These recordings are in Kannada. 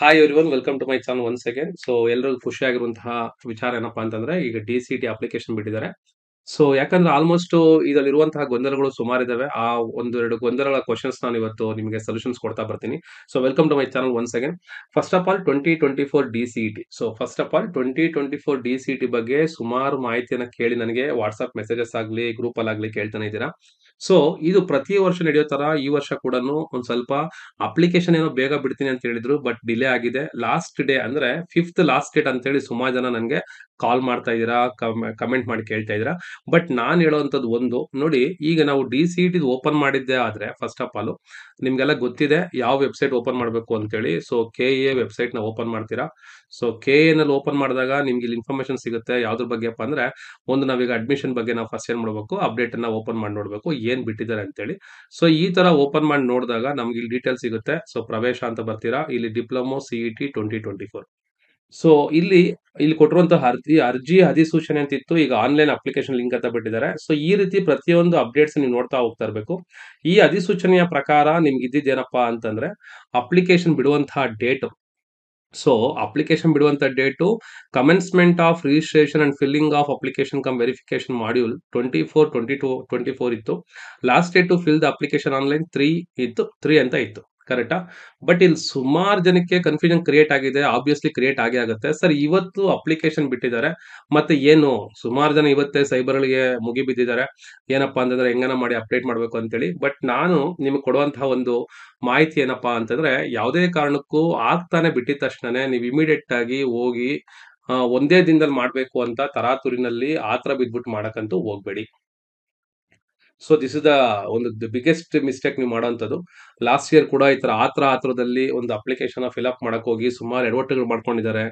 Hi everyone welcome to my channel one second so ಎಲ್ಲರಿಗೂ ಖುಷಿ ಆಗಿರುವಂತಹ ವಿಚಾರ ಏನಪ್ಪಾ ಅಂತಂದ್ರೆ ಈಗ ಡಿ ಸಿ ಟಿ ಅಪ್ಲಿಕೇಶನ್ ಬಿಟ್ಟಿದ್ದಾರೆ ಸೊ ಯಾಕಂದ್ರೆ ಆಲ್ಮೋಸ್ಟ್ ಇದರಲ್ಲಿರುವಂತಹ ಗೊಂದಲಗಳು ಸುಮಾರು ಇದಾವೆ ಆ ಒಂದು ಎರಡು ಗೊಂದಲಗಳ ಕ್ವಶನ್ಸ್ ನಾನು ಇವತ್ತು ನಿಮಗೆ ಸೊಲ್ಯೂಷನ್ಸ್ ಕೊಡ್ತಾ ಬರ್ತೀನಿ so welcome to my channel one second first of all twenty twenty four D C T so first of all twenty twenty four D C T ಬಗ್ಗೆ ಸುಮಾರು ಮಾಹಿತಿಯನ್ನು ಕೇಳಿ ನನಗೆ ವಾಟ್ಸ್ಆಪ್ ಮೆಸೇಜಸ್ ಆಗಲಿ ಗ್ರೂಪಲ್ಲಾಗಲಿ ಕೇಳ್ತಾನೆ ಇದ್ದೀರಾ ಸೊ ಇದು ಪ್ರತಿ ವರ್ಷ ನಡೆಯೋ ತರ ಈ ವರ್ಷ ಕೂಡ ಒಂದ್ ಸ್ವಲ್ಪ ಅಪ್ಲಿಕೇಶನ್ ಏನೋ ಬೇಗ ಬಿಡ್ತೀನಿ ಅಂತ ಹೇಳಿದ್ರು ಬಟ್ ಡಿಲೇ ಆಗಿದೆ ಲಾಸ್ಟ್ ಡೇ ಅಂದ್ರೆ ಫಿಫ್ತ್ ಲಾಸ್ಟ್ ಡೇಟ್ ಅಂತ ಹೇಳಿ ಸುಮಾರು ಜನ ನನ್ಗೆ ಕಾಲ್ ಮಾಡ್ತಾ ಇದ್ದೀರಾ ಕಮೆಂಟ್ ಮಾಡಿ ಕೇಳ್ತಾ ಇದ್ದೀರಾ ಬಟ್ ನಾನು ಹೇಳೋವಂಥದ್ದು ಒಂದು ನೋಡಿ ಈಗ ನಾವು ಡಿ ಸಿ ಟಿ ಓಪನ್ ಮಾಡಿದ್ದೆ ಆದರೆ ಫಸ್ಟ್ ಆಫ್ ಆಲ್ ನಿಮಗೆಲ್ಲ ಗೊತ್ತಿದೆ ಯಾವ ವೆಬ್ಸೈಟ್ ಓಪನ್ ಮಾಡಬೇಕು ಅಂತೇಳಿ ಸೊ ಕೆ ಎ ವೆಬ್ಸೈಟ್ನ ಓಪನ್ ಮಾಡ್ತೀರಾ ಸೊ ಕೆ ನಲ್ಲಿ ಓಪನ್ ಮಾಡಿದಾಗ ನಿಮ್ಗೆ ಇಲ್ಲಿ ಇನ್ಫಾರ್ಮೇಷನ್ ಸಿಗುತ್ತೆ ಯಾವ್ದ್ರ ಬಗ್ಗೆಪ್ಪ ಅಂದ್ರೆ ಒಂದು ನಾವೀಗ ಅಡ್ಮಿಷನ್ ಬಗ್ಗೆ ನಾವು ಫಸ್ಟ್ ಏನು ಮಾಡಬೇಕು ಅಪ್ಡೇಟನ್ನು ಓಪನ್ ಮಾಡಿ ನೋಡಬೇಕು ಏನು ಬಿಟ್ಟಿದ್ದಾರೆ ಅಂತೇಳಿ ಸೊ ಈ ಥರ ಓಪನ್ ಮಾಡಿ ನೋಡಿದಾಗ ನಮ್ಗೆ ಇಲ್ಲಿ ಡೀಟೇಲ್ ಸಿಗುತ್ತೆ ಸೊ ಪ್ರವೇಶ ಅಂತ ಬರ್ತೀರಾ ಇಲ್ಲಿ diploma C E T twenty twenty four so ಇಲ್ಲಿ ಇಲ್ಲಿ ಕೊಟ್ಟಿರುವಂತಹ ಅರ್ಜಿ ಅರ್ಜಿ ಅಧಿಸೂಚನೆ ಅಂತ ಇತ್ತು ಈಗ ಆನ್ಲೈನ್ ಅಪ್ಲಿಕೇಶನ್ ಲಿಂಕ್ ಅಂತ ಬಿಟ್ಟಿದ್ದಾರೆ ಸೊ ಈ ರೀತಿ ಪ್ರತಿಯೊಂದು ಅಪ್ಡೇಟ್ಸ್ ನೀವು ನೋಡ್ತಾ ಹೋಗ್ತಾ ಇರಬೇಕು ಈ ಅಧಿಸೂಚನೆಯ ಪ್ರಕಾರ ನಿಮ್ಗೆ ಇದ್ದಿದ್ದೇನಪ್ಪಾ ಅಂತಂದ್ರೆ ಅಪ್ಲಿಕೇಶನ್ ಬಿಡುವಂತಹ ಡೇಟ್ ಸೊ ಅಪ್ಲಿಕೇಶನ್ ಬಿಡುವಂತ date commencement of registration and filling of application cum verification module twenty four twenty two twenty four ಇತ್ತು last date to fill the application online three ಇತ್ತು ತ್ರೀ ಅಂತ ಇತ್ತು ಕರೆಕ್ಟಾ ಬಟ್ ಇಲ್ಲಿ ಸುಮಾರು ಜನಕ್ಕೆ ಕನ್ಫ್ಯೂಷನ್ ಕ್ರಿಯೇಟ್ ಆಗಿದೆ ಆಬ್ವಿಯಸ್ಲಿ ಕ್ರಿಯೇಟ್ ಆಗಿ ಆಗುತ್ತೆ ಸರ್ ಇವತ್ತು ಅಪ್ಲಿಕೇಶನ್ ಬಿಟ್ಟಿದ್ದಾರೆ ಮತ್ತೆ ಏನು ಸುಮಾರು ಜನ ಇವತ್ತೇ ಸೈಬರ್ಗಳಿಗೆ ಮುಗಿ ಬಿದ್ದಿದ್ದಾರೆ ಏನಪ್ಪಾ ಅಂತಂದ್ರೆ ಹೆಂಗನ ಮಾಡಿ ಅಪ್ಡೇಟ್ ಮಾಡಬೇಕು ಅಂತೇಳಿ ಬಟ್ ನಾನು ನಿಮಗೆ ಕೊಡುವಂತಹ ಒಂದು ಮಾಹಿತಿ ಏನಪ್ಪಾ ಅಂತಂದ್ರೆ ಯಾವುದೇ ಕಾರಣಕ್ಕೂ ಆಗ್ತಾನೆ ಬಿಟ್ಟಿದ ತಕ್ಷಣನೇ ನೀವು ಇಮಿಡಿಯೇಟ್ ಆಗಿ ಹೋಗಿ ಒಂದೇ ದಿನದಲ್ಲಿ ಮಾಡಬೇಕು ಅಂತ ತರಾತುರಿನಲ್ಲಿ ಆತರ ಬಿದ್ಬಿಟ್ಟು ಮಾಡಕ್ಕಂತೂ ಹೋಗ್ಬೇಡಿ ಸೊ ದಿಸ್ ಇಸ್ ದ ಒಂದು ಬಿಗ್ಗೆಸ್ಟ್ ಮಿಸ್ಟೇಕ್ ನೀವು ಮಾಡೋಂಥದ್ದು ಲಾಸ್ಟ್ ಇಯರ್ ಕೂಡ ಈ ಥರ ಆತ್ರ ಆತ್ರದಲ್ಲಿ ಒಂದು ಅಪ್ಲಿಕೇಶನ್ ಅಪ್ ಮಾಡಕ್ಕೆ ಹೋಗಿ ಸುಮಾರು ಎಡವಟ್ಟುಗಳು ಮಾಡ್ಕೊಂಡಿದ್ದಾರೆ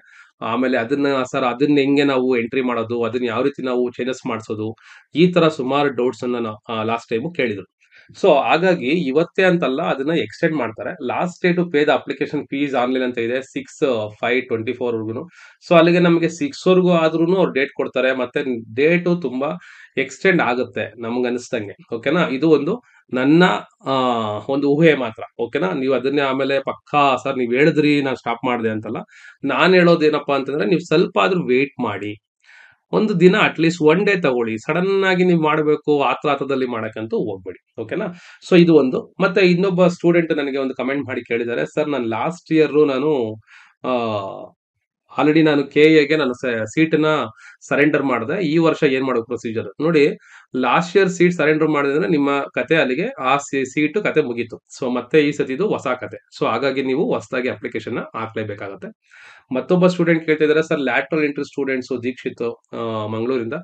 ಆಮೇಲೆ ಅದನ್ನ ಸರ್ ಅದನ್ನ ಹೆಂಗೆ ನಾವು ಎಂಟ್ರಿ ಮಾಡೋದು ಅದನ್ನ ಯಾವ ರೀತಿ ನಾವು ಚೇಂಜಸ್ ಮಾಡಿಸೋದು ಈ ತರ ಸುಮಾರು ಡೌಟ್ಸನ್ನು ಲಾಸ್ಟ್ ಟೈಮು ಕೇಳಿದರು ಸೊ ಹಾಗಾಗಿ ಇವತ್ತೇ ಅಂತಲ್ಲ ಅದನ್ನ ಎಕ್ಸ್ಟೆಂಡ್ ಮಾಡ್ತಾರೆ last date pay the application fees online ಅಂತ ಇದೆ ಸಿಕ್ಸ್ ಫೈವ್ ಟ್ವೆಂಟಿ ಫೋರ್ ವರ್ಗು ಸೊ ಅಲ್ಲಿಗೆ ನಮಗೆ ಸಿಕ್ಸ್ ವರ್ಗೂ ಆದ್ರೂ ಅವ್ರು ಡೇಟ್ ಕೊಡ್ತಾರೆ ಮತ್ತೆ ಡೇಟು ತುಂಬಾ ಎಕ್ಸ್ಟೆಂಡ್ ಆಗುತ್ತೆ ನಮ್ಗೆ ಅನಿಸ್ದಂಗೆ ಓಕೆನಾ ಇದು ಒಂದು ನನ್ನ ಒಂದು ಊಹೆ ಮಾತ್ರ ಓಕೆನಾ ನೀವು ಅದನ್ನೇ ಆಮೇಲೆ ಪಕ್ಕಾ ಸರ್ ನೀವು ಹೇಳಿದ್ರಿ ನಾನು ಸ್ಟಾಪ್ ಮಾಡಿದೆ ಅಂತಲ್ಲ ನಾನು ಹೇಳೋದೇನಪ್ಪ ಅಂತಂದ್ರೆ ನೀವು ಸ್ವಲ್ಪ ಆದ್ರೂ ವೇಟ್ ಮಾಡಿ ಒಂದು ದಿನ ಅಟ್ಲೀಸ್ಟ್ ಒನ್ ಡೇ ತಗೊಳ್ಳಿ ಸಡನ್ ಆಗಿ ನೀವು ಮಾಡಬೇಕು ಆತದಲ್ಲಿ ಮಾಡೋಕ್ಕಂತೂ ಹೋಗ್ಬೇಡಿ ಓಕೆನಾ ಸೊ ಇದು ಒಂದು ಮತ್ತೆ ಇನ್ನೊಬ್ಬ ಸ್ಟೂಡೆಂಟ್ ನನಗೆ ಒಂದು ಕಮೆಂಟ್ ಮಾಡಿ ಕೇಳಿದ್ದಾರೆ ಸರ್ ನಾನು ಲಾಸ್ಟ್ ಇಯರ್ ನಾನು ಆಲ್ರೆಡಿ ನಾನು ಕೆ ಎಗೆ ನಾನು ನ ಸರೆಂಡರ್ ಮಾಡಿದೆ ಈ ವರ್ಷ ಏನ್ ಮಾಡೋ ಪ್ರೊಸೀಜರ್ ನೋಡಿ ಲಾಸ್ಟ್ ಇಯರ್ ಸೀಟ್ ಸರೆಂಡರ್ ಮಾಡಿದ್ರೆ ನಿಮ್ಮ ಕತೆ ಅಲ್ಲಿಗೆ ಆ ಸೀಟ್ ಕತೆ ಮುಗೀತು ಸೊ ಮತ್ತೆ ಈ ಇದು ಹೊಸ ಕತೆ ಸೊ ಹಾಗಾಗಿ ನೀವು ಹೊಸದಾಗಿ ಅಪ್ಲಿಕೇಶನ್ ಹಾಕ್ಲೇಬೇಕಾಗತ್ತೆ ಮತ್ತೊಬ್ಬ ಸ್ಟೂಡೆಂಟ್ ಕೇಳ್ತಾ ಇದ್ದಾರೆ sir lateral entry students Dikshit ಮಂಗಳೂರಿಂದ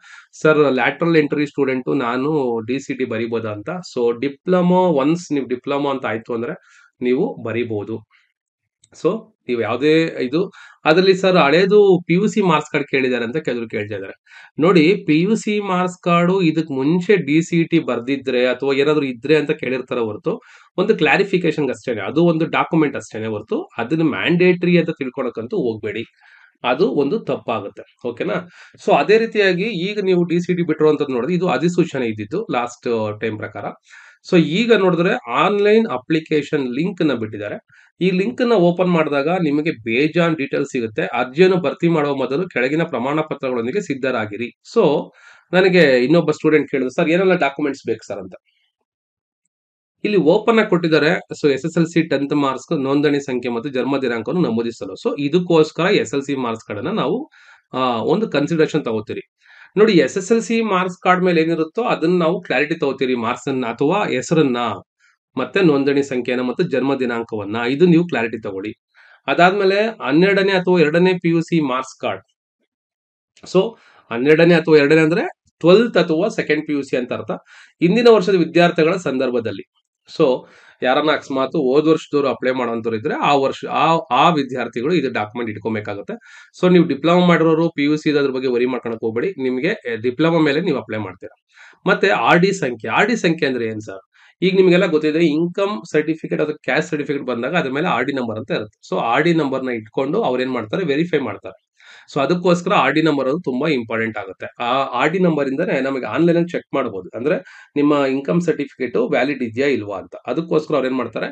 ಸರ್ ಲ್ಯಾಟ್ರಲ್ ಎಂಟ್ರಿ ಸ್ಟೂಡೆಂಟು ನಾನು ಡಿ ಸಿ ಟಿ ಬರಿಬೋದಾ ಅಂತ ಸೊ ಡಿಪ್ಲೊಮೊ ಒನ್ಸ್ ನೀವು ಡಿಪ್ಲೊಮೊ ಅಂತ ಆಯ್ತು ಅಂದ್ರೆ ನೀವು ಬರೀಬಹುದು ಸೊ ನೀವು ಯಾವುದೇ ಇದು ಅದರಲ್ಲಿ ಸರ್ ಹಳೇದು P U C marks card ಕೇಳಿದ್ದಾರೆ ಅಂತ ಕೆಲವರು ಕೇಳ್ತಾ ಇದ್ದಾರೆ ನೋಡಿ P U C marks card ಇದಕ್ಕೆ ಮುಂಚೆ ಡಿ ಸಿ ಟಿ ಬರ್ದಿದ್ರೆ ಅಥವಾ ಏನಾದ್ರು ಇದ್ರೆ ಅಂತ ಕೇಳಿರ್ತಾರೆ ಹೊರತು ಒಂದು ಕ್ಲಾರಿಫಿಕೇಶನ್ ಅಷ್ಟೇನೆ ಅದು ಒಂದು ಡಾಕ್ಯುಮೆಂಟ್ ಅಷ್ಟೇನೆ ಹೊರತು ಅದನ್ನ ಮ್ಯಾಂಡೇಟರಿ ಅಂತ ತಿಳ್ಕೊಳಕ್ಕಂತೂ ಹೋಗ್ಬೇಡಿ ಅದು ಒಂದು ತಪ್ಪಾಗುತ್ತೆ ಓಕೆನಾ ಸೊ ಅದೇ ರೀತಿಯಾಗಿ ಈಗ ನೀವು ಡಿ ಸಿ ಟಿ ಅಂತ ನೋಡಿದ್ರೆ ಇದು ಅಧಿಸೂಚನೆ ಇದ್ದಿದ್ದು ಲಾಸ್ಟ್ ಟೈಮ್ uh, ಪ್ರಕಾರ ಸೊ ಈಗ ನೋಡಿದ್ರೆ ಆನ್ಲೈನ್ ಅಪ್ಲಿಕೇಶನ್ ಲಿಂಕ್ ನ ಬಿಟ್ಟಿದ್ದಾರೆ ಈ ಲಿಂಕ್ ನ ಓಪನ್ ಮಾಡಿದಾಗ ನಿಮಗೆ ಬೇಜಾನ್ ಡೀಟೇಲ್ಸ್ ಸಿಗುತ್ತೆ ಅರ್ಜಿಯನ್ನು ಭರ್ತಿ ಮಾಡುವ ಮೊದಲು ಕೆಳಗಿನ ಪ್ರಮಾಣ ಪತ್ರಗಳೊಂದಿಗೆ ಸಿದ್ಧರಾಗಿರಿ ಸೊ ನನಗೆ ಇನ್ನೊಬ್ಬ ಸ್ಟೂಡೆಂಟ್ ಕೇಳಿದ್ರು ಸರ್ ಏನೆಲ್ಲ ಡಾಕ್ಯುಮೆಂಟ್ಸ್ ಬೇಕು ಸರ್ ಅಂತ ಇಲ್ಲಿ ಓಪನ್ ಆಗಿ ಕೊಟ್ಟಿದ್ದಾರೆ so S S L C tenth marks ನೋಂದಣಿ ಸಂಖ್ಯೆ ಮತ್ತು ಜನ್ಮ ದಿನಾಂಕವನ್ನು ನಮೂದಿಸಲು ಸೊ ಇದಕ್ಕೋಸ್ಕರ ಎಸ್ ಎಲ್ ಸಿ ಮಾರ್ಕ್ಸ್ ಗಳನ್ನ ನಾವು ಒಂದು ಕನ್ಸಿಡರೇಷನ್ ತಗೋತೀರಿ ನೋಡಿ S S L C marks card ಮೇಲೆ ಏನಿರುತ್ತೋ ಅದನ್ನ ನಾವು ಕ್ಲಾರಿಟಿ ತಗೋತೀರಿ ಮಾರ್ಕ್ಸ್ ಅನ್ನ ಅಥವಾ ಹೆಸರನ್ನ ಮತ್ತೆ ನೋಂದಣಿ ಸಂಖ್ಯೆನ ಮತ್ತು ಜನ್ಮ ದಿನಾಂಕವನ್ನ ಇದು ನೀವು ಕ್ಲಾರಿಟಿ ತಗೊಳ್ಳಿ ಅದಾದ್ಮೇಲೆ ಹನ್ನೆರಡನೇ ಅಥವಾ ಎರಡನೇ P U C marks card so ಹನ್ನೆರಡನೇ ಅಥವಾ ಎರಡನೇ ಅಂದ್ರೆ ಟ್ವೆಲ್ತ್ ಅಥವಾ ಸೆಕೆಂಡ್ ಪಿ ಯು ಸಿ ಅಂತ ಅರ್ಥ ಇಂದಿನ ವರ್ಷದ ವಿದ್ಯಾರ್ಥಿಗಳ ಸಂದರ್ಭದಲ್ಲಿ ಸೊ ಯಾರನ್ನ ಅಕಸ್ಮಾತ್ ಹೋದ್ ವರ್ಷದವ್ರು ಅಪ್ಲೈ ಮಾಡೋಂಥವ್ರು ಇದ್ರೆ ಆ ವರ್ಷ ಆ ಆ ವಿದ್ಯಾರ್ಥಿಗಳು ಇದು ಡಾಕ್ಯುಮೆಂಟ್ ಇಟ್ಕೊಬೇಕಾಗುತ್ತೆ ಸೊ ನೀವು ಡಿಪ್ಲೊಮಾ ಮಾಡಿರೋರು ಪಿ ಯು ಸಿ ಅದ್ರ ಬಗ್ಗೆ ವರಿ ಮಾಡ್ಕೊಳಕ್ ಹೋಗ್ಬೇಡಿ ನಿಮಗೆ ಡಿಪ್ಲೊಮಾ ಮೇಲೆ ನೀವು ಅಪ್ಲೈ ಮಾಡ್ತೀರಾ ಮತ್ತೆ ಆರ್ ಡಿ ಸಂಖ್ಯೆ ಆರ್ ಡಿ ಸಂಖ್ಯೆ ಅಂದ್ರೆ ಏನ್ ಸರ್ ಈಗ ನಿಮಗೆಲ್ಲ ಗೊತ್ತಿದೆ ಇನ್ಕಮ್ ಸರ್ಟಿಫಿಕೇಟ್ ಅಥವಾ ಕ್ಯಾಶ್ ಸರ್ಟಿಫಿಕೇಟ್ ಬಂದಾಗ ಅದ್ರ ಮೇಲೆ ಆರ್ ಡಿ ನಂಬರ್ ಅಂತ ಇರುತ್ತೆ ಸೊ ಆರ್ ಡಿ ನ ಇಟ್ಕೊಂಡು ಅವ್ರ ಏನ್ ಮಾಡ್ತಾರೆ ವೆರಿಫೈ ಮಾಡ್ತಾರೆ ಸೊ ಅದಕ್ಕೋಸ್ಕರ ಆರ್ ಡಿ ನಂಬರ್ ಅದು ತುಂಬಾ ಇಂಪಾರ್ಟೆಂಟ್ ಆಗುತ್ತೆ ಆ ಆರ್ ಡಿ ನಂಬರ್ ಇಂದನೇ ನಮಗೆ ಆನ್ಲೈನ್ ಅಲ್ಲಿ ಚೆಕ್ ಮಾಡಬಹುದು ಅಂದ್ರೆ ನಿಮ್ಮ ಇನ್ಕಮ್ ಸರ್ಟಿಫಿಕೇಟ್ ವ್ಯಾಲಿಡ್ ಇದೆಯಾ ಇಲ್ವಾ ಅಂತ ಅದಕ್ಕೋಸ್ಕರ ಅವ್ರು ಏನ್ ಮಾಡ್ತಾರೆ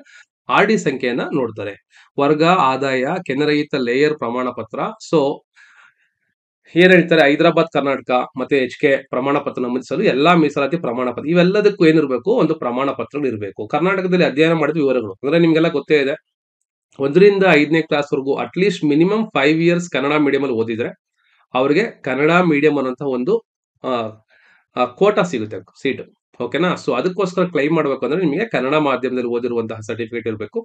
ಆರ್ ಡಿ ಸಂಖ್ಯೆಯನ್ನ ನೋಡ್ತಾರೆ ವರ್ಗ ಆದಾಯ ಕೆನರಹಿತ ಲೇಯರ್ ಪ್ರಮಾಣ ಪತ್ರ ಸೊ ಏನ್ ಹೇಳ್ತಾರೆ ಹೈದರಾಬಾದ್ ಕರ್ನಾಟಕ ಮತ್ತೆ ಎಚ್ ಕೆ ಪ್ರಮಾಣ ಪತ್ರ ನಮೂದಿಸಲು ಎಲ್ಲಾ ಮೀಸಲಾತಿ ಪ್ರಮಾಣ ಪತ್ರ ಇವೆಲ್ಲದಕ್ಕೂ ಏನಿರಬೇಕು ಒಂದು ಪ್ರಮಾಣ ಪತ್ರಗಳು ಇರಬೇಕು ಕರ್ನಾಟಕದಲ್ಲಿ ಅಧ್ಯಯನ ಮಾಡಿದ ವಿವರಗಳು ಅಂದ್ರೆ ನಿಮ್ಗೆಲ್ಲ ಗೊತ್ತೇ ಇದೆ ಒಂದರಿಂದ ಐದನೇ ಕ್ಲಾಸ್ವರೆಗೂ at least minimum five years Kannada ಅಲ್ಲಿ ಓದಿದ್ರೆ ಅವ್ರಿಗೆ ಕನ್ನಡ ಮೀಡಿಯಂ ಅನ್ನೋಂಥ ಒಂದು ಕೋಟಾ ಸಿಗುತ್ತೆ ಸೀಟ್ ಓಕೆನಾ ಸೊ ಅದಕ್ಕೋಸ್ಕರ ಕ್ಲೈಮ್ ಮಾಡಬೇಕು ಅಂದ್ರೆ ನಿಮಗೆ ಕನ್ನಡ ಮಾಧ್ಯಮದಲ್ಲಿ ಓದಿರುವಂತಹ ಸರ್ಟಿಫಿಕೇಟ್ ಇರಬೇಕು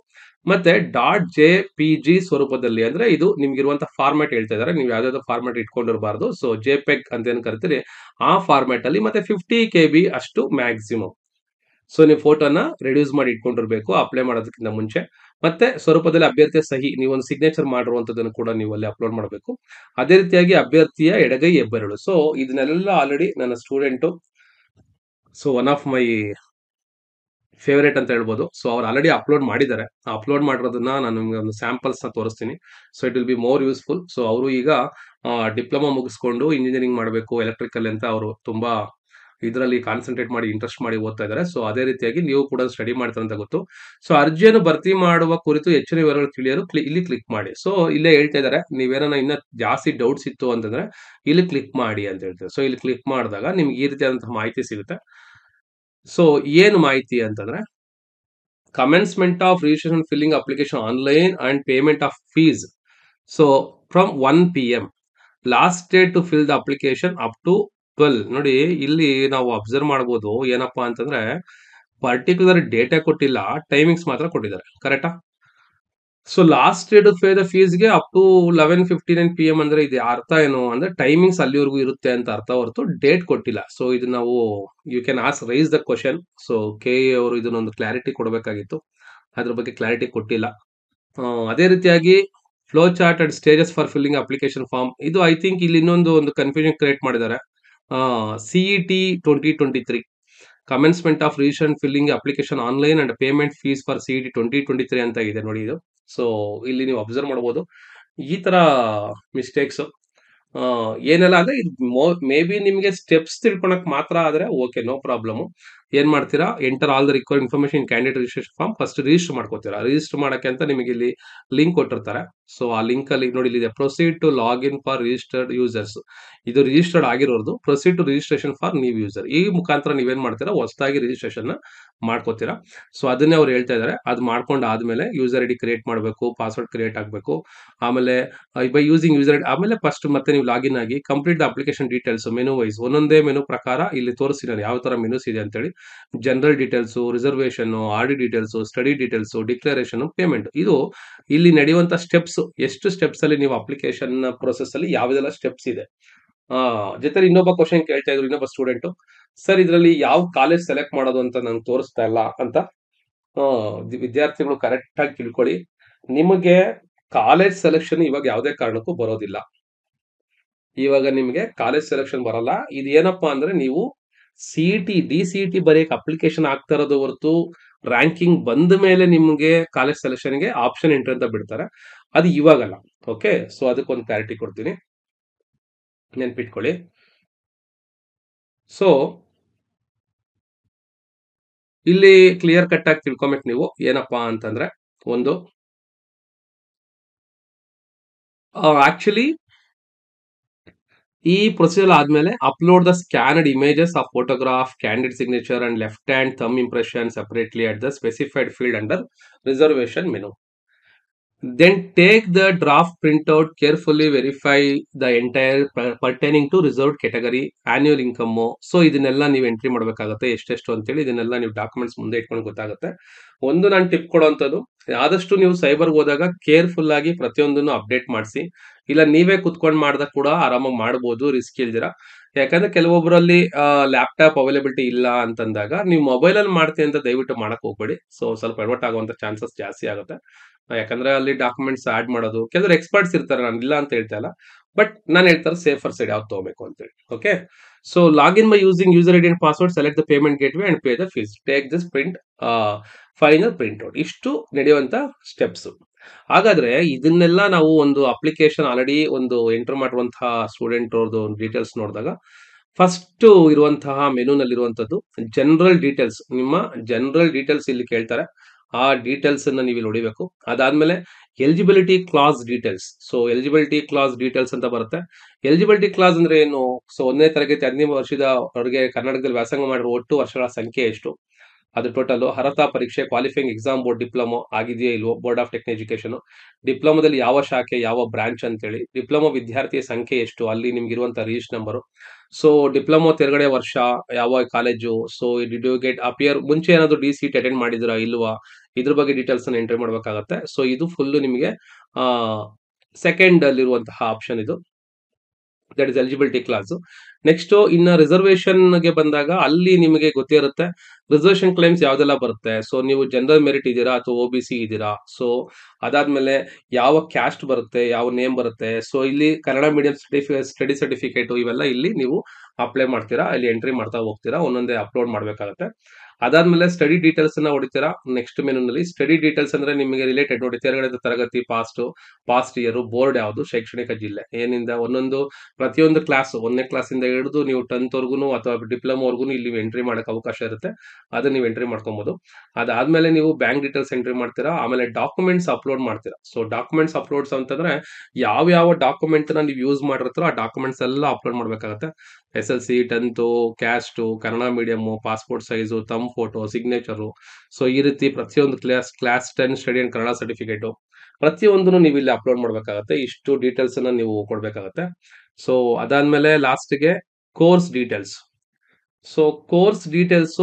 ಮತ್ತೆ ಡಾಟ್ ಜೆ ಪಿ ಜಿ ಸ್ವರೂಪದಲ್ಲಿ ಅಂದ್ರೆ ಇದು ಇರುವಂತಹ ಫಾರ್ಮ್ಯಾಟ್ ಹೇಳ್ತಾ ಇದ್ದಾರೆ ನೀವು ಯಾವ್ದಾದ್ರು ಫಾರ್ಮ್ಯಾಟ್ ಇಟ್ಕೊಂಡಿರಬಾರ್ದು ಸೊ ಜೆ ಪೆಗ್ ಅಂತ ಏನು ಕರಿತೀರಿ ಆ ಫಾರ್ಮ್ಯಾಟ್ ಅಲ್ಲಿ ಮತ್ತೆ ಫಿಫ್ಟಿ ಕೆ ಬಿ ಅಷ್ಟು ಮ್ಯಾಕ್ಸಿಮಮ್ ಸೊ ನೀವು ಫೋಟೋನ ರೆಡ್ಯೂಸ್ ಮಾಡಿ ಇಟ್ಕೊಂಡಿರ್ಬೇಕು ಅಪ್ಲೈ ಮಾಡೋದಕ್ಕಿಂತ ಮುಂಚೆ ಮತ್ತೆ ಸ್ವರೂಪದಲ್ಲಿ ಅಭ್ಯರ್ಥಿಯ ಸಹಿ ನೀವು ಒಂದು ಸಿಗ್ನೇಚರ್ ಮಾಡಿರುವಂತದನ್ನು ಕೂಡ ನೀವು ಅಲ್ಲಿ ಅಪ್ಲೋಡ್ ಮಾಡಬೇಕು ಅದೇ ರೀತಿಯಾಗಿ ಅಭ್ಯರ್ಥಿಯ ಎಡಗೈ ಹೆಬ್ಬೆರಳು ಸೊ ಇದನ್ನೆಲ್ಲ ಆಲ್ರೆಡಿ ನನ್ನ student so one of my favourite ಅಂತ ಹೇಳ್ಬೋದು ಸೊ ಅವ್ರು ಆಲ್ರೆಡಿ ಅಪ್ಲೋಡ್ ಮಾಡಿದ್ದಾರೆ ಅಪ್ಲೋಡ್ ಮಾಡಿರೋದನ್ನ ನಾನು ನಿಮ್ಗೆ ಒಂದು ಸ್ಯಾಂಪಲ್ಸ್ ನ ತೋರಿಸ್ತೀನಿ so it will be more useful so ಅವರು ಈಗ ಡಿಪ್ಲೊಮಾ ಮುಗಿಸ್ಕೊಂಡು ಇಂಜಿನಿಯರಿಂಗ್ ಮಾಡಬೇಕು ಎಲೆಕ್ಟ್ರಿಕಲ್ ಅಂತ ಅವರು ತುಂಬಾ ಇದರಲ್ಲಿ ಕಾನ್ಸಂಟ್ರೇಟ್ ಮಾಡಿ ಇಂಟ್ರೆಸ್ಟ್ ಮಾಡಿ ಓದ್ತಾ ಇದ್ದಾರೆ ಸೊ ಅದೇ ರೀತಿಯಾಗಿ ನೀವು ಕೂಡ ಸ್ಟಡಿ ಮಾಡ್ತಾರೆ ಅಂತ ಗೊತ್ತು ಸೊ ಅರ್ಜಿಯನ್ನು ಭರ್ತಿ ಮಾಡುವ ಕುರಿತು ಹೆಚ್ಚಿನ ವಿವರಗಳು ತಿಳಿಯಲು ಇಲ್ಲಿ ಕ್ಲಿಕ್ ಮಾಡಿ ಸೊ ಇಲ್ಲೇ ಹೇಳ್ತಾ ಇದ್ದಾರೆ ನೀವೇನ ಇನ್ನ ಜಾಸ್ತಿ ಡೌಟ್ಸ್ ಇತ್ತು ಅಂತಂದ್ರೆ ಇಲ್ಲಿ ಕ್ಲಿಕ್ ಮಾಡಿ ಅಂತ ಹೇಳ್ತಾರೆ ಸೊ ಇಲ್ಲಿ ಕ್ಲಿಕ್ ಮಾಡಿದಾಗ ನಿಮ್ಗೆ ಈ ರೀತಿಯಾದಂತಹ ಮಾಹಿತಿ ಸಿಗುತ್ತೆ ಸೊ ಏನು ಮಾಹಿತಿ ಅಂತಂದ್ರೆ commencement of registration filling application online and payment of fees so from one P M last date to fill the application up to twelve ನೋಡಿ ಇಲ್ಲಿ ನಾವು ಅಬ್ಸರ್ವ್ ಮಾಡ್ಬೋದು ಏನಪ್ಪಾ ಅಂತಂದ್ರೆ ಪರ್ಟಿಕ್ಯುಲರ್ ಡೇಟಾ ಕೊಟ್ಟಿಲ್ಲ ಟೈಮಿಂಗ್ಸ್ ಮಾತ್ರ ಕೊಟ್ಟಿದ್ದಾರೆ ಕರೆಕ್ಟಾ so last date pay the ಗೆ up to eleven fifty nine P M ಅಂದ್ರೆ ಇದು ಅರ್ಥ ಏನು ಅಂದ್ರೆ ಟೈಮಿಂಗ್ಸ್ ಅಲ್ಲಿವರೆಗೂ ಇರುತ್ತೆ ಅಂತ ಅರ್ಥ ಹೊರತು ಡೇಟ್ ಕೊಟ್ಟಿಲ್ಲ ಸೊ ಇದು ನಾವು you can ask raise the question so K A ಅವರು ಇದನ್ನೊಂದು ಕ್ಲಾರಿಟಿ ಕೊಡಬೇಕಾಗಿತ್ತು ಅದ್ರ ಬಗ್ಗೆ ಕ್ಲಾರಿಟಿ ಕೊಟ್ಟಿಲ್ಲ ಅದೇ ರೀತಿಯಾಗಿ flow chart and stages for filling application form ಇದು ಐ ಥಿಂಕ್ ಇಲ್ಲಿ ಇನ್ನೊಂದು ಒಂದು ಕನ್ಫ್ಯೂಷನ್ ಕ್ರಿಯೇಟ್ ಮಾಡಿದ್ದಾರೆ CET twenty twenty three commencement of recent filling application online and payment fees for CET T twenty twenty three ಅಂತ ಇದೆ ನೋಡಿ ಇದು ಸೊ ಇಲ್ಲಿ ನೀವು ಅಬ್ಸರ್ವ್ ಮಾಡ್ಬೋದು ಈ ತರ ಮಿಸ್ಟೇಕ್ಸ್ ಏನೆಲ್ಲ ಅಂದ್ರೆ ಇದು ಮೇ ಬಿ ನಿಮಗೆ ಸ್ಟೆಪ್ಸ್ ತಿಳ್ಕೊಳಕ್ ಮಾತ್ರ ಆದ್ರೆ ಓಕೆ ನೋ ಪ್ರಾಬ್ಲಮ್ ಏನ್ ಮಾಡ್ತೀರಾ enter all the require information candidate registration form first register ಮಾಡ್ಕೋತೀರಾ ರಿಜಿಸ್ಟರ್ ಮಾಡಕ್ಕೆ ಅಂತ ನಿಮಗೆ ಇಲ್ಲಿ ಲಿಂಕ್ ಕೊಟ್ಟಿರ್ತಾರೆ ಸೊ ಆ ಲಿಂಕ್ ಅಲ್ಲಿ ನೋಡಿ ಇಲ್ಲಿ proceed to login for registered users ಇದು ರಿಜಿಸ್ಟರ್ಡ್ ಆಗಿರೋದು ಪ್ರೊಸೀಡ್ ಟು ರಿಜಿಸ್ಟ್ರೇಷನ್ ಫಾರ್ ನೀವ್ ಯೂಸರ್ ಈ ಮುಖಾಂತರ ನೀವೇನ್ ಮಾಡ್ತೀರಾ ಹೊಸದಾಗಿ ರಿಜಿಸ್ಟ್ರೇಷನ್ ಮಾಡ್ಕೋತೀರಾ ಸೊ ಅದನ್ನೇ ಅವ್ರು ಹೇಳ್ತಾ ಇದ್ದಾರೆ ಅದು ಮಾಡ್ಕೊಂಡು ಆದ್ಮೇಲೆ ಯೂಸರ್ ಐ ಡಿ ಕ್ರಿಯೇಟ್ ಮಾಡಬೇಕು ಪಾಸ್ವರ್ಡ್ ಕ್ರಿಯೇಟ್ ಆಗಬೇಕು ಆಮೇಲೆ ಬೈ ಯೂಸಿಂಗ್ ಯೂಸರ್ ಐ ಆಮೇಲೆ ಫಸ್ಟ್ ಮತ್ತೆ ನೀವು ಲಾಗಿನ್ ಆಗಿ complete application details menu wise ಒಂದೊಂದೇ ಮೆನು ಪ್ರಕಾರ ಇಲ್ಲಿ ತೋರಿಸಿ ನಾನು ಯಾವ ತರ ಮೆನುಸ್ ಇದೆ ಹೇಳಿ general details reservation R D details study details declaration payment ಇದು ಇಲ್ಲಿ ನಡೆಯುವಂತ ಸ್ಟೆಪ್ಸ್ ಎಷ್ಟು ಸ್ಟೆಪ್ಸ್ ಅಲ್ಲಿ ನೀವು ಅಪ್ಲಿಕೇಶನ್ ಪ್ರೊಸೆಸ್ ಅಲ್ಲಿ ಯಾವ್ದೆಲ್ಲ ಸ್ಟೆಪ್ಸ್ ಇದೆ ಜೊತೆ ಇನ್ನೊಬ್ಬ ಕ್ವಶನ್ ಕೇಳ್ತಾ ಇದ್ರು ಇನ್ನೊಬ್ಬ ಸ್ಟೂಡೆಂಟ್ ಸರ್ ಇದರಲ್ಲಿ ಯಾವ ಕಾಲೇಜ್ ಸೆಲೆಕ್ಟ್ ಮಾಡೋದು ಅಂತ ನಂಗೆ ತೋರಿಸ್ತಾ ಇಲ್ಲ ಅಂತ ವಿದ್ಯಾರ್ಥಿಗಳು ಕರೆಕ್ಟ್ ಆಗಿ ತಿಳ್ಕೊಳ್ಳಿ ನಿಮಗೆ ಕಾಲೇಜ್ ಸೆಲೆಕ್ಷನ್ ಇವಾಗ ಯಾವುದೇ ಕಾರಣಕ್ಕೂ ಬರೋದಿಲ್ಲ ಇವಾಗ ನಿಮಗೆ ಕಾಲೇಜ್ ಸೆಲೆಕ್ಷನ್ ಬರಲ್ಲ ಇದು ಏನಪ್ಪಾ ಅಂದ್ರೆ ನೀವು C T D C T ಬರೆಯಕ್ಕೆ ಅಪ್ಲಿಕೇಶನ್ ಆಗ್ತಾ ಇರೋದು ಹೊರತು ರ್ಯಾಂಕಿಂಗ್ ಬಂದ ಮೇಲೆ ನಿಮಗೆ ಕಾಲೇಜ್ ಗೆ ಆಪ್ಷನ್ ಎಂಟ್ರಿ ಅಂತ ಬಿಡ್ತಾರೆ ಅದು ಇವಾಗಲ್ಲ ಓಕೆ ಸೊ ಅದಕ್ಕೊಂದು ಕ್ಲಾರಿಟಿ ಕೊಡ್ತೀನಿ ನೆನ್ಪಿಟ್ಕೊಳ್ಳಿ ಸೊ ಇಲ್ಲಿ ಕ್ಲಿಯರ್ ಕಟ್ ಆಗಿ ತಿಳ್ಕೊಬೇಕು ನೀವು ಏನಪ್ಪಾ ಅಂತಂದ್ರೆ ಒಂದು ಆಕ್ಚುಲಿ ಈ ಪ್ರೊಸೀಜರ್ ಆದ್ಮೇಲೆ upload the scanned images of photograph candidate signature and left hand thumb impression separately at the specified field under reservation menu Then take the draft printout, carefully verify the entire pertaining to reserve category, annual income. So ಇದನ್ನೆಲ್ಲ ನೀವು ಎಂಟ್ರಿ ಮಾಡ್ಬೇಕಾಗತ್ತೆ ಎಷ್ಟೆಷ್ಟು ಅಂತೇಳಿ ಇದನ್ನೆಲ್ಲ ನೀವು ಡಾಕ್ಯುಮೆಂಟ್ಸ್ ಮುಂದೆ ಇಟ್ಕೊಂಡು ಗೊತ್ತಾಗುತ್ತೆ ಒಂದು ನಾನು ಟಿಪ್ ಕೊಡುವಂಥದ್ದು ಆದಷ್ಟು ನೀವು ಸೈಬರ್ಗೆ ಹೋದಾಗ ಕೇರ್ಫುಲ್ ಆಗಿ ಪ್ರತಿಯೊಂದನ್ನು ಅಪ್ಡೇಟ್ ಮಾಡಿಸಿ ಇಲ್ಲ ನೀವೇ ಕುತ್ಕೊಂಡು ಮಾಡ್ದಾಗ ಕೂಡ ಆರಾಮಾಗಿ ಮಾಡ್ಬೋದು ರಿಸ್ಕ್ ಇಲ್ದಿರ ಯಾಕಂದ್ರೆ ಕೆಲವೊಬ್ಬರಲ್ಲಿ ಲ್ಯಾಪ್ಟಾಪ್ ಅವೈಲೇಬಿಲಿಟಿ ಇಲ್ಲ ಅಂತಂದಾಗ ನೀವು ಮೊಬೈಲಲ್ಲಿ ಮಾಡ್ತೀನಿ ಅಂತ ದಯವಿಟ್ಟು ಮಾಡಕ್ ಹೋಗ್ಬೇಡಿ ಸೊ ಸ್ವಲ್ಪ ಎಡವಟ್ ಆಗುವಂತ ಚಾನ್ಸಸ್ ಜಾಸ್ತಿ ಆಗುತ್ತೆ ಯಾಕಂದ್ರೆ ಅಲ್ಲಿ ಡಾಕ್ಯುಮೆಂಟ್ಸ್ ಆಡ್ ಮಾಡೋದು ಕೆಲವರು ಎಕ್ಸ್ಪರ್ಟ್ಸ್ ಇರ್ತಾರೆ ನಾನು ಇಲ್ಲ ಅಂತ ಹೇಳ್ತಾ ಇಲ್ಲ ಬಟ್ ನಾನು ಹೇಳ್ತಾರೆ ಸೇಫರ್ ಸೈಡ್ ಯಾವ್ದು ತಗೋಬೇಕು ಅಂತ ಹೇಳಿ okay so login by using user ID and password select the payment gateway and pay the fees take this print final print out ಇಷ್ಟು ನಡೆಯುವಂತ ಸ್ಟೆಪ್ಸ್ ಹಾಗಾದ್ರೆ ಇದನ್ನೆಲ್ಲ ನಾವು ಒಂದು ಅಪ್ಲಿಕೇಶನ್ ಆಲ್ರೆಡಿ ಒಂದು ಎಂಟರ್ ಮಾಡುವಂತಹ ಸ್ಟೂಡೆಂಟ್ ಅವ್ರದ್ದು ಒಂದು ಡೀಟೇಲ್ಸ್ ನೋಡಿದಾಗ ಫಸ್ಟ್ ಇರುವಂತಹ ಮೆನುನಲ್ಲಿ ಇರುವಂತದ್ದು ಜನರಲ್ ಡೀಟೇಲ್ಸ್ ನಿಮ್ಮ ಜನರಲ್ ಡೀಟೇಲ್ಸ್ ಇಲ್ಲಿ ಕೇಳ್ತಾರೆ ಆ ಡೀಟೇಲ್ಸ್ ಅನ್ನ ನೀವು ಇಲ್ಲಿ ನೋಡಿಬೇಕು ಅದಾದ್ಮೇಲೆ eligibility class details so eligibility class details ಅಂತ ಬರುತ್ತೆ ಎಲಿಜಿಬಿಲಿಟಿ ಕ್ಲಾಸ್ ಅಂದ್ರೆ ಏನು ಸೊ ಒಂದನೇ ತರಗತಿ ಹದಿನೈದು ವರ್ಷದ ಅವ್ರಿಗೆ ಕರ್ನಾಟಕದಲ್ಲಿ ವ್ಯಾಸಂಗ ಮಾಡಿರುವ ಒಟ್ಟು ವರ್ಷಗಳ ಸಂಖ್ಯೆ ಎಷ್ಟು ಅದು ಟೋಟಲ್ ಅರ್ಹತಾ ಪರೀಕ್ಷೆ ಕ್ವಾಲಿಫೈಯಿಂಗ್ ಎಕ್ಸಾಮ್ ಬೋರ್ಡ್ ಡಿಪ್ಲೊಮೊ ಆಗಿದೆಯಾ ಇಲ್ವೋ ಬೋರ್ಡ್ ಆಫ್ ಟೆಕ್ನ ಎಜುಕೇಶನ್ ಡಿಪ್ಲೊಮೋದಲ್ಲಿ ಯಾವ ಶಾಖೆ ಯಾವ ಬ್ರಾಂಚ್ ಹೇಳಿ ಡಿಪ್ಲೊಮೊ ವಿದ್ಯಾರ್ಥಿಯ ಸಂಖ್ಯೆ ಎಷ್ಟು ಅಲ್ಲಿ ನಿಮ್ಗೆ ಇರುವಂತಹ ರೀಚ್ ನಂಬರು ಸೊ ಡಿಪ್ಲೊಮೊ ತೆರಗಡೆ ವರ್ಷ ಯಾವ college so did you get appear ಮುಂಚೆ ಏನಾದರೂ ಡಿ ಸಿ ಅಟೆಂಡ್ ಮಾಡಿದಿರಾ ಇಲ್ವಾ ಇದ್ರ ಬಗ್ಗೆ ಡೀಟೇಲ್ಸ್ ಎಂಟ್ರಿ ಮಾಡಬೇಕಾಗತ್ತೆ ಸೊ ಇದು ಫುಲ್ ನಿಮಗೆ ಸೆಕೆಂಡ್ ಅಲ್ಲಿರುವಂತಹ ಆಪ್ಷನ್ ಇದು that is eligibility class next ಇನ್ನ ರಿಸರ್ವೇಶನ್ ಗೆ ಬಂದಾಗ ಅಲ್ಲಿ ನಿಮಗೆ ಗೊತ್ತಿರುತ್ತೆ ರಿಸರ್ವೇಶನ್ ಕ್ಲೈಮ್ಸ್ ಯಾವ್ದೆಲ್ಲ ಬರುತ್ತೆ ಸೊ ನೀವು ಜನರಲ್ ಮೆರಿಟ್ ಇದೀರಾ ಅಥವಾ ಓ ಬಿ ಸಿ ಇದ್ದೀರಾ ಸೊ ಅದಾದ್ಮೇಲೆ ಯಾವ ಕ್ಯಾಸ್ಟ್ ಬರುತ್ತೆ ಯಾವ ನೇಮ್ ಬರುತ್ತೆ ಸೊ ಇಲ್ಲಿ Kannada medium certificate study certificate ಇವೆಲ್ಲ ಇಲ್ಲಿ ನೀವು ಅಪ್ಲೈ ಮಾಡ್ತೀರಾ ಇಲ್ಲಿ ಎಂಟ್ರಿ ಮಾಡ್ತಾ ಹೋಗ್ತೀರಾ ಒಂದೊಂದೇ ಅಪ್ಲೋಡ್ ಮಾಡಬೇಕಾಗುತ್ತೆ ಅದಾದ್ಮೇಲೆ ಸ್ಟಡಿ ಡೀಟೇಲ್ಸ್ ಅನ್ನ ಹೊಡಿತೀರಾ ನೆಕ್ಸ್ಟ್ ಮೆನುನಲ್ಲಿ ಸ್ಟಡಿ ಡೀಟೇಲ್ಸ್ ಅಂದ್ರೆ ನಿಮಗೆ ರಿಲೇಟೆಡ್ ನೋಡಿ ತೆರಗಡೆ ತರಗತಿ ಪಾಸ್ಟ್ ಪಾಸ್ಟ್ ಇಯರ್ ಬೋರ್ಡ್ ಯಾವುದು ಶೈಕ್ಷಣಿಕ ಜಿಲ್ಲೆ ಏನಿಂದ ಒಂದೊಂದು ಪ್ರತಿಯೊಂದು ಕ್ಲಾಸ್ ಒಂದನೇ ಕ್ಲಾಸ್ ಇಂದ ಹಿಡಿದು ನೀವು ಟೆಂತ್ ವರ್ಗುನು ಅಥವಾ ವರ್ಗು ಇಲ್ಲಿ ಎಂಟ್ರಿ ಮಾಡಕ್ ಅವಕಾಶ ಇರುತ್ತೆ ಅದನ್ನ ನೀವು ಎಂಟ್ರಿ ಮಾಡ್ಕೊಬಹುದು ಅದಾದ್ಮೇಲೆ ನೀವು ಬ್ಯಾಂಕ್ ಡೀಟೇಲ್ಸ್ ಎಂಟ್ರಿ ಮಾಡ್ತೀರಾ ಆಮೇಲೆ ಡಾಕ್ಯುಮೆಂಟ್ಸ್ ಅಪ್ಲೋಡ್ ಮಾಡ್ತೀರಾ ಸೊ ಡಾಕ್ಯುಮೆಂಟ್ಸ್ ಅಪ್ಲೋಡ್ಸ್ ಅಂತಂದ್ರೆ ಯಾವ ಯಾವ ಡಾಕ್ಯುಮೆಂಟ್ ನ ನೀವು ಯೂಸ್ ಮಾಡಿರ್ತಾರೋ ಆ ಡಾಕ್ಯುಮೆಂಟ್ಸ್ ಎಲ್ಲ ಅಪ್ಲೋಡ್ ಮಾಡಬೇಕಾಗುತ್ತೆ S L C tenth caste Kannada medium passport size ತಮ್ ಫೋಟೋ ಸಿಗ್ನೇಚರು ಸೊ ಈ ರೀತಿ ಪ್ರತಿಯೊಂದು class class ten study and Kannada certificate ಪ್ರತಿಯೊಂದನ್ನು ನೀವು ಇಲ್ಲಿ ಅಪ್ಲೋಡ್ ಮಾಡಬೇಕಾಗತ್ತೆ ಇಷ್ಟು ಡೀಟೇಲ್ಸ್ ಡೀಟೇಲ್ಸನ್ನು ನೀವು ಕೊಡಬೇಕಾಗತ್ತೆ ಸೊ ಅದಾದಮೇಲೆ ಲಾಸ್ಟ್ಗೆ course details so course details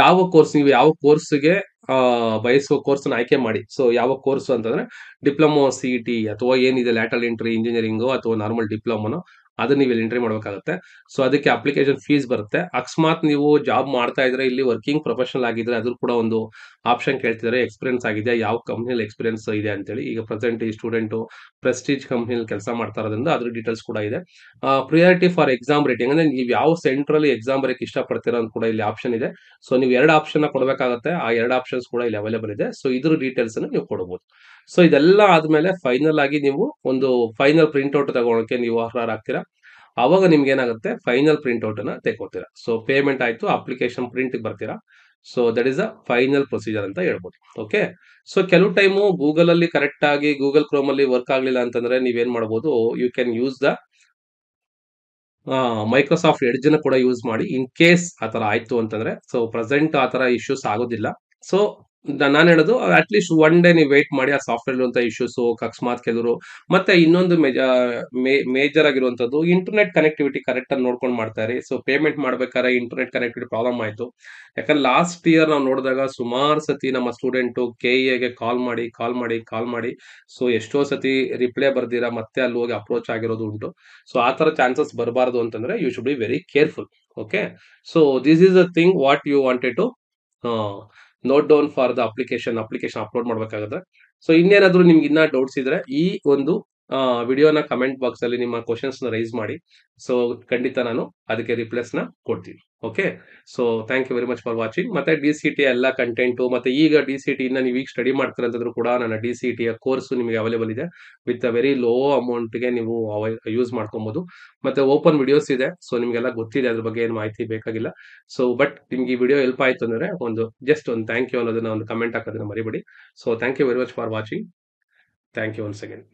ಯಾವ ಕೋರ್ಸ್ ನೀವು ಯಾವ ಕೋರ್ಸ್ಗೆ ಬಯಸುವ ಕೋರ್ಸನ್ನು ಆಯ್ಕೆ ಮಾಡಿ ಸೊ ಯಾವ ಕೋರ್ಸು ಅಂತಂದ್ರೆ ಡಿಪ್ಲೊಮೊ ಸಿ ಇ ಟಿ ಅಥವಾ ಏನಿದೆ ಲ್ಯಾಟಲ್ ಎಂಟ್ರಿ ಇಂಜಿನಿಯರಿಂಗು ಅಥವಾ ನಾರ್ಮಲ್ ಡಿಪ್ಲೊಮೊನೋ ಅದನ್ನ ನೀವು ಇಲ್ಲಿ ಎಂಟ್ರಿ ಮಾಡಬೇಕಾಗುತ್ತೆ ಸೊ ಅದಕ್ಕೆ ಅಪ್ಲಿಕೇಶನ್ ಫೀಸ್ ಬರುತ್ತೆ ಅಕಸ್ಮಾತ್ ನೀವು ಜಾಬ್ ಮಾಡ್ತಾ ಇದ್ರೆ ಇಲ್ಲಿ ವರ್ಕಿಂಗ್ ಪ್ರೊಫೆಷನಲ್ ಆಗಿದ್ರೆ ಅದ್ರ ಕೂಡ ಒಂದು ಆಪ್ಷನ್ ಕೇಳ್ತಿದ್ದಾರೆ ಎಕ್ಸ್ಪೀರಿಯನ್ಸ್ ಆಗಿದೆ ಯಾವ ಕಂಪ್ನಿಯಲ್ಲಿ ಎಕ್ಸ್ಪೀರಿಯನ್ಸ್ ಇದೆ ಅಂತೇಳಿ ಈಗ ಪ್ರೆಸೆಂಟ್ ಈ ಸ್ಟೂಡೆಂಟ್ ಪ್ರೆಸ್ಟೀಜ್ ಕಂಪ್ನಿಯಲ್ಲಿ ಕೆಲಸ ಮಾಡ್ತಾ ಇರೋದ್ರಿಂದ ಅದ್ರ ಡೀಟೇಲ್ಸ್ ಕೂಡ ಇದೆ ಪ್ರಿಯಾರಿಟಿ ಫಾರ್ ಎಕ್ಸಾಮ್ ರೇಟಿಂಗ್ ಅಂದ್ರೆ ನೀವು ಯಾವ ಸೆಂಟ್ರಲ್ಲಿ ಎಕ್ಸಾಮ್ ಬರೋಕ್ಕೆ ಇಷ್ಟಪಡ್ತೀರಾ ಅಂತ ಕೂಡ ಇಲ್ಲಿ ಆಪ್ಷನ್ ಇದೆ ಸೊ ನೀವು ಎರಡು ಆಪ್ಷನ್ ಕೊಡಬೇಕಾಗುತ್ತೆ ಆ ಎರಡು ಆಪ್ಷನ್ಸ್ ಕೂಡ ಇಲ್ಲಿ ಅವೈಲೇಬಲ್ ಇದೆ ಸೊ ಇದ್ರ ಡೀಟೇಲ್ಸ್ ಅನ್ನು ನೀವು ಕೊಡಬಹುದು ಸೊ ಇದೆಲ್ಲ ಆದಮೇಲೆ ಫೈನಲ್ ಆಗಿ ನೀವು ಒಂದು ಫೈನಲ್ ಪ್ರಿಂಟ್ಔಟ್ ತಗೊಳಕ್ಕೆ ನೀವು ಅರ್ಹರಾಗ್ತೀರಾ ಅವಾಗ ನಿಮ್ಗೆ ಏನಾಗುತ್ತೆ ಫೈನಲ್ ಅನ್ನ ತೆಗೋತೀರಾ ಸೊ ಪೇಮೆಂಟ್ ಆಯ್ತು ಅಪ್ಲಿಕೇಶನ್ ಪ್ರಿಂಟ್ ಬರ್ತೀರಾ so that is a final procedure ಅಂತ ಹೇಳ್ಬೋದು ಓಕೆ ಸೊ ಕೆಲವು ಟೈಮು ಗೂಗಲ್ ಅಲ್ಲಿ ಕರೆಕ್ಟ್ ಆಗಿ ಗೂಗಲ್ ಕ್ರೋಮ್ ಅಲ್ಲಿ ವರ್ಕ್ ಆಗಲಿಲ್ಲ ಅಂತಂದ್ರೆ ನೀವೇನ್ ಮಾಡ್ಬೋದು you can use the Microsoft Edge ಕೂಡ ಯೂಸ್ ಮಾಡಿ ಇನ್ ಕೇಸ್ ಆತರ ಆಯ್ತು ಅಂತಂದ್ರೆ ಸೊ ಪ್ರೆಸೆಂಟ್ ಆತರ ಇಶ್ಯೂಸ್ ಆಗೋದಿಲ್ಲ ಸೊ ನಾನು ಹೇಳೋದು ಅಟ್ಲೀಸ್ಟ್ ಒನ್ ಡೇ ನೀವು ವೇಟ್ ಮಾಡಿ ಆ ಸಾಫ್ಟ್ವೇರ್ ಇರುವಂತ ಇಶ್ಯೂಸು ಅಕಸ್ಮಾತ್ ಕೆಲವರು ಮತ್ತೆ ಇನ್ನೊಂದು ಮೇಜರ್ ಆಗಿರುವಂತದ್ದು ಇಂಟರ್ನೆಟ್ ಕನೆಕ್ಟಿವಿಟಿ ಕರೆಕ್ಟ್ ಆಗಿ ನೋಡ್ಕೊಂಡು ಮಾಡ್ತಾರೆ ಸೊ ಪೇಮೆಂಟ್ ಮಾಡ್ಬೇಕಾದ್ರೆ ಇಂಟರ್ನೆಟ್ ಕನೆಕ್ಟಿವಿಟಿ ಪ್ರಾಬ್ಲಮ್ ಆಯಿತು ಯಾಕಂದ್ರೆ ಲಾಸ್ಟ್ ಇಯರ್ ನಾವು ನೋಡಿದಾಗ ಸುಮಾರು ಸತಿ ನಮ್ಮ ಸ್ಟೂಡೆಂಟು ಕೆ ಎಗೆ ಕಾಲ್ ಮಾಡಿ ಕಾಲ್ ಮಾಡಿ ಕಾಲ್ ಮಾಡಿ ಸೊ ಎಷ್ಟೋ ಸತಿ ರಿಪ್ಲೈ ಬರ್ದಿರ ಮತ್ತೆ ಅಲ್ಲಿ ಹೋಗಿ ಅಪ್ರೋಚ್ ಆಗಿರೋದು ಉಂಟು ಸೊ ಆ ಥರ ಚಾನ್ಸಸ್ ಬರಬಾರ್ದು ಅಂತಂದ್ರೆ you should be very careful okay so this is a thing what you wanted to note down for the application application upload ಮಾಡಬೇಕಾಗುತ್ತೆ ಸೊ ಇನ್ನೇನಾದ್ರೂ ನಿಮ್ಗೆ ಇನ್ನ ಡೌಟ್ಸ್ ಇದ್ರೆ ಈ ಒಂದು ವಿಡಿಯೋನ ಕಮೆಂಟ್ ಬಾಕ್ಸ್ ಅಲ್ಲಿ ನಿಮ್ಮ ಕ್ವಶನ್ಸ್ ನ ರೈಸ್ ಮಾಡಿ ಸೊ ಖಂಡಿತ ನಾನು ಅದಕ್ಕೆ ರಿಪ್ಲೇಸ್ ನ ಕೊಡ್ತೀನಿ okay so thank you very much for watching ಮತ್ತೆ ಡಿ ಸಿ ಟಿ ಎಲ್ಲ ಕಂಟೆಂಟು ಮತ್ತೆ ಈಗ ಡಿ ಸಿ ಟಿ ಇನ್ನ ನೀವು ಈಗ ಸ್ಟಡಿ ಮಾಡ್ತಾರಂತಂದ್ರೂ ಕೂಡ ನನ್ನ ಡಿ ಸಿ ಟಿಯ ಕೋರ್ಸ್ ನಿಮಗೆ ಅವೈಲೇಬಲ್ ಇದೆ ವಿತ್ ಅ ವೆರಿ ಲೋ ಅಮೌಂಟ್ಗೆ ನೀವು ಯೂಸ್ ಮಾಡ್ಕೊಬಹುದು ಮತ್ತೆ ಓಪನ್ ವಿಡಿಯೋಸ್ ಇದೆ ಸೊ ನಿಮಗೆಲ್ಲ ಗೊತ್ತಿದೆ ಅದ್ರ ಬಗ್ಗೆ ಏನು ಮಾಹಿತಿ ಬೇಕಾಗಿಲ್ಲ ಸೊ ಬಟ್ ನಿಮ್ಗೆ ಈ ವಿಡಿಯೋ ಹೆಲ್ಪ್ ಆಯ್ತು ಅಂದ್ರೆ ಒಂದು ಜಸ್ಟ್ ಒಂದು ಥ್ಯಾಂಕ್ ಯು ಅನ್ನೋದನ್ನ ಒಂದು ಕಮೆಂಟ್ ಹಾಕೋದನ್ನ ಮರಿಬೇಡಿ So thank you very much for watching. Thank you once again.